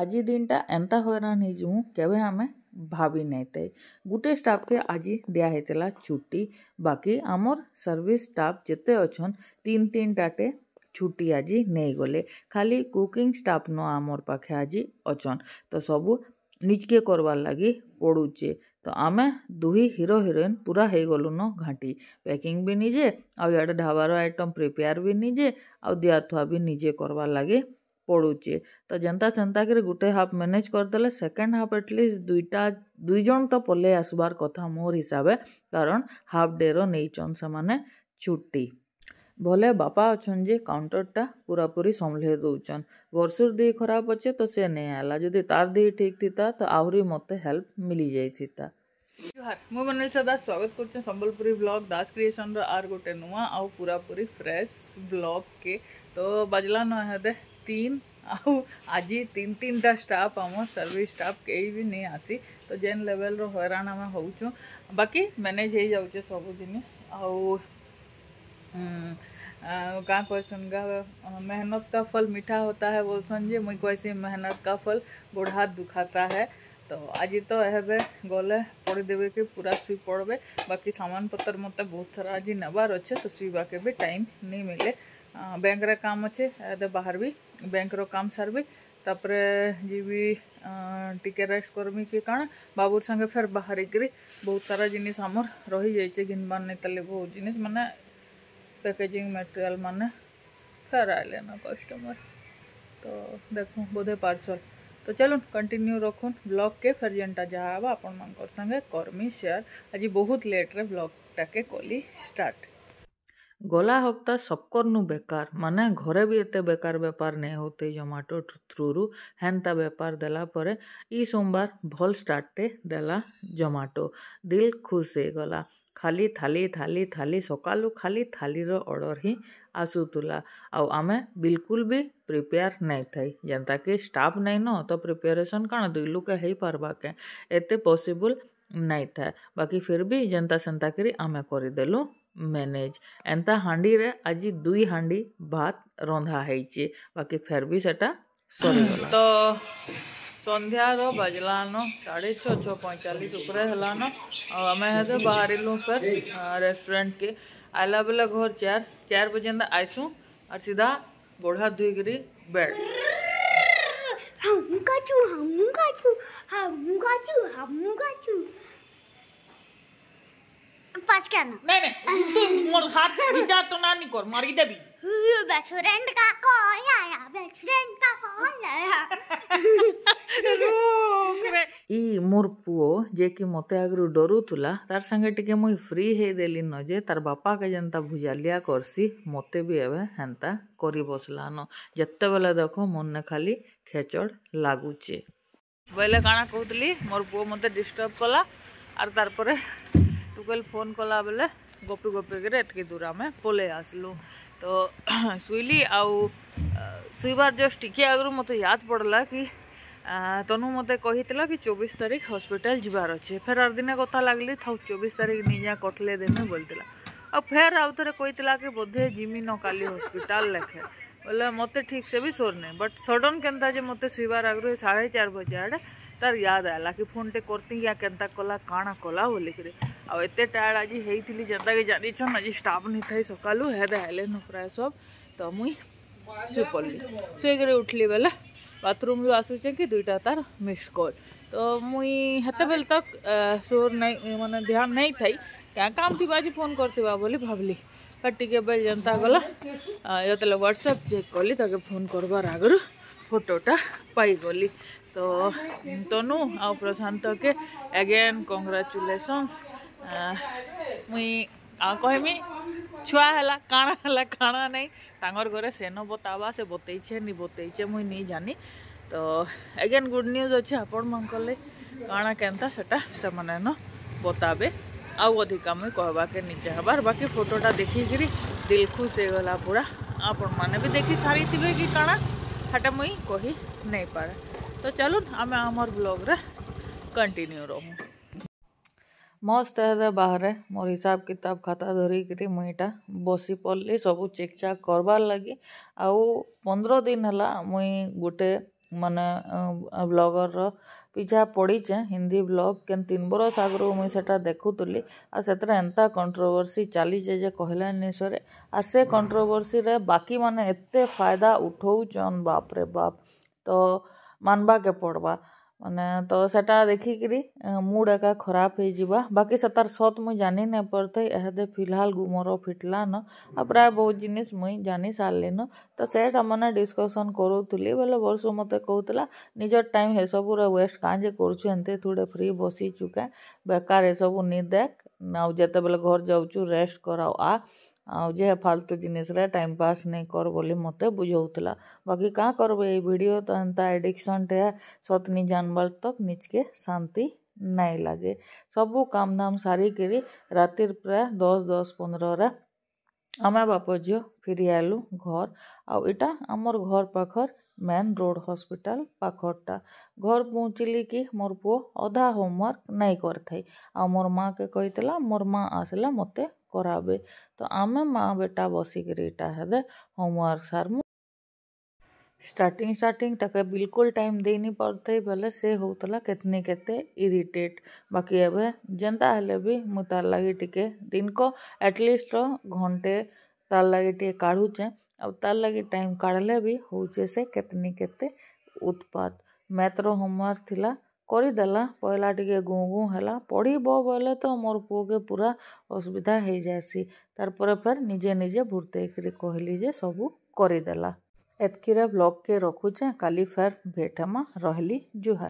ଆଜି ଦିନଟା ଏନ୍ତା ହଇରାଣ ହେଇଯିମୁ କେବେ ଆମେ ଭାବି ନାଇଁଥାଇ ଗୁଟେ ଷ୍ଟାଫ୍କେ ଆଜି ଦିଆ ହେଇଥିଲା ଛୁଟି ବାକି ଆମର୍ ସର୍ଭିସ୍ ଷ୍ଟାଫ୍ ଯେତେ ଅଛନ୍ ତିନ୍ ତିନ୍ଟାଟେ ଛୁଟି ଆଜି ନେଇଗଲେ ଖାଲି କୁକିଂ ଷ୍ଟାଫ୍ନ ଆମର୍ ପାଖେ ଆଜି ଅଛନ୍ ତ ସବୁ ନିଜକେ କର୍ବାର୍ ଲାଗି ପଡ଼ୁଛେ ତ ଆମେ ଦୁହି ହିରୋ ହିରୋଇନ୍ ପୁରା ହେଇଗଲୁନ ଘାଣ୍ଟି ପ୍ୟାକିଂ ବି ନିଜେ ଆଉ ଇଆଡ଼େ ଢାବାର ଆଇଟମ୍ ପ୍ରିପେୟାର୍ ବି ନିଜେ ଆଉ ଦିଆଥୁଆ ବି ନିଜେ କର୍ବାର୍ ଲାଗି পড়ুଛି ତ ଯେନ୍ତା ସେନ୍ତା କରି ଗୁଟେ ହାଫ୍ ମ୍ୟାନେଜ୍ କରିଦେଲେ ସେକେଣ୍ଡ ହାଫ୍ ଏଟଲିଷ୍ଟ ଦୁଇଟା ଦୁଇ ଜଣ ତ ପଲେଇ ଆସବାର୍ କଥା ମୋର ହିସାବେ କାରଣ ହାଫ୍ ଡେର ନେଇଛନ୍ ସେମାନେ ଛୁଟି ଭଲେ ବାପା ଅଛନ୍ ଯେ କାଉଣ୍ଟର୍ଟା ପୁରାପୁରି ସମ୍ଭଳେଇ ଦଉଛନ୍ ବର୍ଷୁର ଦେହ ଖରାପ ଅଛେ ତ ସେ ନେଇ ଆଏଲା ଯଦି ତାର୍ ଦେହ ଠିକ୍ ଥିତା ତ ଆହୁରି ମୋତେ ହେଲ୍ପ ମିଳିଯାଇଥିତା ଜୁହାର ମୁଁ ମନେଲ ସଦା ସ୍ୱାଗତ କରୁଛେ ସମ୍ବଲପୁରୀ ବ୍ଲଗ୍ ଦାସ କ୍ରିଏସନ୍ର ଆର୍ ଗୋଟେ ନୂଆ ଆଉ ପୁରାପୁରି ଫ୍ରେଶ୍ ବ୍ଲଗ୍କେ ତ ବାଜିଲା ନ ହେଦେ आज तीन तीन टा स्टाफ आम सर्विस स्टाफ कई भी नहीं आसी तो जेन लेवल रो हैरान आम हो बाकी मैनेज हो ସବୁ सब जिन କାଁ कहसन ଗା मेहनत का फल मीठा होता है बोलसन जे मुई कहसी मेहनत का फल गोड़ हाथ दुखाता है तो आज तो एबे गले पढ़ीदेवे कि पूरा सुई पड़बे बाकी सामान पतर मत बहुत सारा आज नवार अच्छे तो सुईवा के भी टाइम नहीं मिले बैंक रे काम अच्छे बाहर भी ବ୍ୟାଙ୍କର କାମ ସାରିବି ତାପରେ ଯିବି ଟିକେ ରେଷ୍ଟ କରମି କି କାଣା ବାବୁର ସାଙ୍ଗେ ଫେର୍ ବାହାରିକିରି ବହୁତ ସାରା ଜିନିଷ ଆମର ରହିଯାଇଛି ଘିନବାର ନାଇଁ ତାଲେ ବହୁତ ଜିନିଷ ମାନେ ପ୍ୟାକେଜିଂ ମେଟେରିଆଲ ମାନେ ଫେର୍ ଆଇଲେ ନା କଷ୍ଟମର ତ ଦେଖୁ ବୋଧେ ପାର୍ସଲ ତ ଚାଲୁନ୍ କଣ୍ଟିନ୍ୟୁ ରଖୁନ୍ ବ୍ଲଗ୍ କେ ଫେର୍ ଯେନ୍ଟା ଯାହା ହେବା ଆପଣମାନଙ୍କର ସାଙ୍ଗେ କର୍ମି ସେୟାର ଆଜି ବହୁତ ଲେଟ୍ରେ ବ୍ଲଗ୍ଟାକେ କଲି ଷ୍ଟାର୍ଟ ଗଲା ହପ୍ତା ସବକର୍ନୁ ବେକାର୍ ମାନେ ଘରେ ବି ଏତେ ବେକାର୍ ବେପାର ନାଇଁ ହଉଥାଇ ଜୋମାଟୋ ଥ୍ରୁରୁ ହେନ୍ତା ବେପାର ଦେଲା ପରେ ଇ ସୋମବାର ଭଲ୍ ଷ୍ଟାର୍ଟଟେ ଦେଲା ଜୋମାଟୋ ଦିଲ୍ ଖୁସ୍ ହେଇଗଲା ଖାଲି ଥାଲି ଥାଲି ଥାଲି ସକାଳୁ ଖାଲି ଥାଲିର ଅର୍ଡ଼ର୍ ହିଁ ଆସୁଥିଲା ଆଉ ଆମେ ବିଲକୁଲ୍ ବି ପ୍ରିପେୟାର୍ ନାଇଁ ଥାଇ ଯେନ୍ତାକି ଷ୍ଟାଫ୍ ନାଇଁନ ତ ପ୍ରିପେୟାରେସନ୍ କାଣା ଦୁଇ ଲୁକେ ହେଇପାର୍ବା କେଁ ଏତେ ପସିବୁଲ୍ ନାଇଁ ଥାଏ ବାକି ଫିର୍ ବି ଯେନ୍ତା ସେନ୍ତା କରି ଆମେ କରିଦେଲୁ ମ୍ୟାନେଜ୍ ଏନ୍ତା ହାଣ୍ଡିରେ ଆଜି ଦୁଇ ହାଣ୍ଡି ଭାତ ରନ୍ଧା ହେଇଛେ ବାକି ଫେର୍ ବି ସେଟା ସରିଗଲା ତ ସନ୍ଧ୍ୟାର ବାଜିଲାନ ସାଢ଼େ ଛଅ ଛଅ ପଇଁଚାଳିଶ ଉପରେ ହେଲାନ ଆଉ ଆମେ ହେତେ ବାହାରିଲୁ ଫେର୍ ରେଷ୍ଟୁରାଣ୍ଟ୍କେ ଆଇଲା ବେଲେ ଘର ଚାର ଚାର ବଜେ ଏନ୍ତା ଆଇସୁଁ ଆର୍ ସିଧା ଗୋଡ଼ ହାତ ଧୋଇକିରି ବେଡ଼୍ ହାମୁ କାଛୁ ହାମୁ କାଛୁ ହାମୁ କାଛୁ ହାମୁ କାଛୁ પાછકાનો નહીં નહીં તું મોર હાથ બીજા તો નાની કર મારી દેવી બેસ્ટ ફ્રેન્ડ કાકો આયા બેસ્ટ ફ્રેન્ડ કાકો આયા ಈ ಮೂರ್ ಪುଅ ಜೇಕಿ ಮತ್ತೆ ಆಗ್ರು ಡರುತುಲ ತಾರ ಸಂಗೆ ಟಿಕೆ ಮುಯ್ ಫ್ರೀ ହେଇଦେଲିନ ଯେ ତାର ବାପାକେ ଯେନ୍ତା ଭୁଜାଲିଆ କର୍ସି ମୋତେ ବି ଏବେ ହେନ୍ତା କରି ବସଲାନ ଯେତେବେଲେ ଦେଖ ମନେ ଖାଲି ଖେଚଡ଼ ଲାଗୁଛେ ବୋଇଲେ କାଣା କହୁଥିଲି ମୋର ପୁଅ ମୋତେ ଡିଷ୍ଟର୍ବ କଲା ଆର୍ ତାରପରେ टुकल फोन कला बोले गपे गपे करके दूर आम पल आसलु तो सुली आईबार जस्ट टिके आगु मत याद पड़ला कि तनु मत कही कि चौबीस तारीख हस्पिटाल जबार अच्छे फेर आर दिन कथा लगली था चौबीस तारीख निजा कटले देने बोलता आ फेर आउ थे कही कि बोधे जिमी न का हस्पिटाल लेखे बोले मत ठीक से भी सोर नहीं बट सडन के मतलब सुबार आगु साढ़े चार बजे आड़े तार याद आला कि फोन टे करती या के कला काणा कला बोल करे आउ एत टायर्ड आज होती जनता जानी छन आज स्टाफ नहीं था सकालू हेदे प्राय सब तो मुई शुपल्ली शुक्र उठली बेले बाथरूम आसु आसुचे कि दुईटा तार मिस कल तो मुई हेत बेल तक सोर नहीं मान ध्यान नहीं थी क्या काम थी आज फोन करती भाली बट टे बेल जनता गल जो व्हाट्सअप चेक कली तक फोन करबार आगरू ફોટોટા પાઈ ગલી તો તનુ આ પ્રશાંતકે એગેન કંગ્રાચુલેસન્સ ମୁଇଁ ଆଉ କହିମି ଛୁଆ ହେଲା କାଣା ହେଲା କାଣା ନାଇଁ ତାଙ୍କର ଘରେ ସେନ ବତାବା ସେ ବତେଇଛେ ନି ବତେଇଛେ ମୁଇଁ ନି ଜାନି ତ ଏଗେନ୍ ଗୁଡ୍ ନ୍ୟୁଜ୍ ଅଛେ ଆପଣମାନଙ୍କର ଲାଗି କାଣା କେନ୍ତା ସେଟା ସେମାନେ ନ ବତାବେ ଆଉ ଅଧିକା ମୁଇଁ କହିବାକେ ନି ଚାହବାର୍ ବାକି ଫଟୋଟା ଦେଖିକିରି ଦିଲ୍ ଖୁସ୍ ହେଇଗଲା ପୁରା ଆପଣମାନେ ବି ଦେଖି ସାରିଥିବେ କି କାଣା ହେଟା ମୁଇଁ କହି ନେଇପାରେ ତ ଚାଲୁନ୍ ଆମେ ଆମର୍ ବ୍ଲଗ୍ରେ କଣ୍ଟିନ୍ୟୁ ରହୁଁ ମସ୍ତ ହେଲେ ବାହାରେ ମୋର ହିସାବ କିତାବ ଖାତା ଧରିକିରି ମୁଇଁ ଇଟା ବସି ପଡ଼ଲି ସବୁ ଚେକ୍ ଚାକ୍ କର୍ବାର୍ ଲାଗି ଆଉ ପନ୍ଦର ଦିନ ହେଲା ମୁଇଁ ଗୋଟେ ମାନେ ବ୍ଲଗର୍ର ପିଛା ପଡ଼ିଚେଁ ହିନ୍ଦୀ ବ୍ଲଗ୍ କେନ୍ ତିନ୍ ବରଷ୍ ଆଗ୍ରୁ ମୁଇଁ ସେଟା ଦେଖୁଥିଲି ଆଉ ସେଥିରେ ଏନ୍ତା କଣ୍ଟ୍ରୋଭର୍ସି ଚାଲିଚେ ଯେ କହେଲେ ନି ସରେ ଆର୍ ସେ କଣ୍ଟ୍ରୋଭର୍ସିରେ ବାକିମାନେ ଏତେ ଫାଏଦା ଉଠଉଚନ୍ ବାପ୍ରେ ବାପ୍ ତ ମାନ୍ବାକେ ପଡ଼୍ବା मैंने तो सैटा देखिकी मुड एक खराब हो जा बाकी सतार सत मुई जानी नहीं पारे एहदे फिलहाल गुमर फिटलान आ प्राय बहुत जिनिस मुई जानी न तो सैटा मैंने डिस्कसन करूली बोले वर्षु मत कहला निज टाइम हे सब वेस्ट काँ जे कर फ्री बसीचु क्या बेकार ये सब नहीं देख आते बेले घर जाऊ रेस्ट कराओ आ ଆଉ ଯେ ଫାଲତୁ ଜିନିଷରେ ଟାଇମ୍ ପାସ୍ ନେଇ କର ବୋଲି ମୋତେ ବୁଝଉଥିଲା ବାକି କାଁ କରବେ ଏଇ ଭିଡ଼ିଓ ତ ଏନ୍ତା ଏଡ଼ିକ୍ସନ୍ଟେ ସତ୍ ନି ଜାନ୍ବାର୍ ତକ୍ ନିଜ୍କେ ଶାନ୍ତି ନାଇଁ ଲାଗେ ସବୁ କାମ୍ ଧାମ୍ ସାରିକିରି ରାତିର୍ ପ୍ରାୟ ଦଶ୍ ଦଶ୍ ପନ୍ଦ୍ରରେ ଆମେ ବାପ ଝିଅ ଫିରି ଆଏଲୁ ଘର୍ ଆଉ ଇଟା ଆମର୍ ଘର୍ ପାଖର୍ ମେନ୍ ରୋଡ଼୍ ହସ୍ପିଟାଲ୍ ପାଖର୍ଟା ଘର୍ ପହଞ୍ଚିଲି କି ମୋର୍ ପୁଅ ଅଧା ହୋମ୍ୱାର୍କ୍ ନାଇଁ କରିଥାଇ ଆଉ ମୋର୍ ମାଆକେ କହିଥିଲା ମୋର୍ ମାଆ ଆସିଲେ ମୋତେ କରାବେ ତ ଆମେ ମାଆ ବେଟା ବସିକିରି ଇଟା ହେଦେ ହୋମ୍ୱାର୍କ୍ ସାର୍ମୁ ଷ୍ଟାର୍ଟିଂ ଷ୍ଟାର୍ଟିଂ ତାକେ ବିଲକୁଲ୍ ଟାଇମ୍ ଦେଇ ନି ପାରୁଥାଇ ବେଲେ ସେ ହଉଥିଲା କେତ୍ନି କେତେ ଇରିଟେଟ୍ ବାକି ଏବେ ଯେନ୍ତା ହେଲେ ବି ମୁଇଁ ତାର୍ ଲାଗି ଟିକେ ଦିନ୍କ ଆଟ୍ଲିଷ୍ଟ୍ ଘଣ୍ଟେ ତାର୍ ଲାଗି ଟିକେ କାଢ଼ୁଚେଁ अब तल लगे टाइम काढ़ले भी हो से कितनी कितने उत्पाद मैत्र होमवर्क थिला करी देला पहला टिके गुँ गुँ हला पढ़ब बोले तो मोर पु के पूरा असुविधा हो जासी तार पर फिर निजे निजे भुरते करी कहली जे सब करी देला एतकी ब्लॉग के रखुचे काली फिर भेटमा रहली जुहार